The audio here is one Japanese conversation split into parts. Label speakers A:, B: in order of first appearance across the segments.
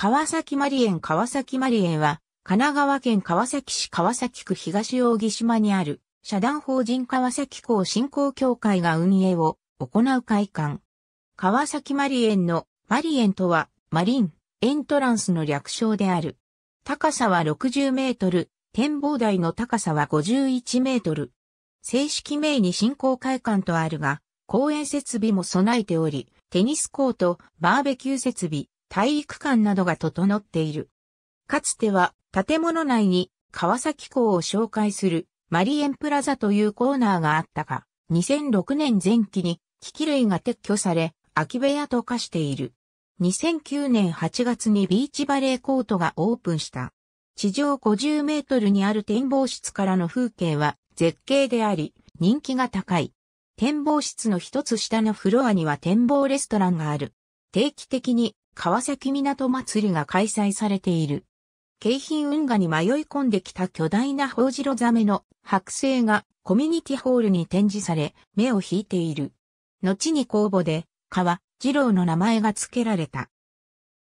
A: 川崎マリエン川崎マリエンは、神奈川県川崎市川崎区東扇島にある、社団法人川崎港振興協会が運営を行う会館。川崎マリエンのマリエンとは、マリン、エントランスの略称である。高さは60メートル、展望台の高さは51メートル。正式名に振興会館とあるが、公園設備も備えており、テニスコート、バーベキュー設備、体育館などが整っている。かつては建物内に川崎港を紹介するマリエンプラザというコーナーがあったが、2006年前期に機器類が撤去され、空き部屋と化している。2009年8月にビーチバレーコートがオープンした。地上50メートルにある展望室からの風景は絶景であり、人気が高い。展望室の一つ下のフロアには展望レストランがある。定期的に川崎港祭りが開催されている。京浜運河に迷い込んできた巨大なホウジロザメの剥製がコミュニティホールに展示され、目を引いている。後に公募で、川、二郎の名前が付けられた。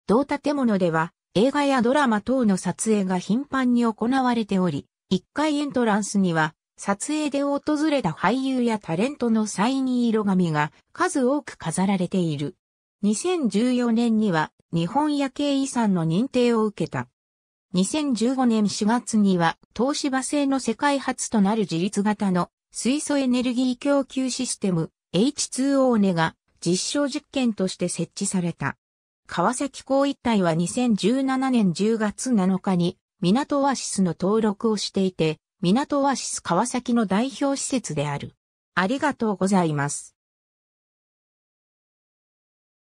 A: 同建物では、映画やドラマ等の撮影が頻繁に行われており、1階エントランスには、撮影で訪れた俳優やタレントのサイン色紙が数多く飾られている。2014年には日本夜景遺産の認定を受けた。2015年4月には東芝製の世界初となる自立型の水素エネルギー供給システム H2O ネが実証実験として設置された。川崎港一帯は2017年10月7日に港アシスの登録をしていて、港アシス川崎の代表施設である。ありがとうございます。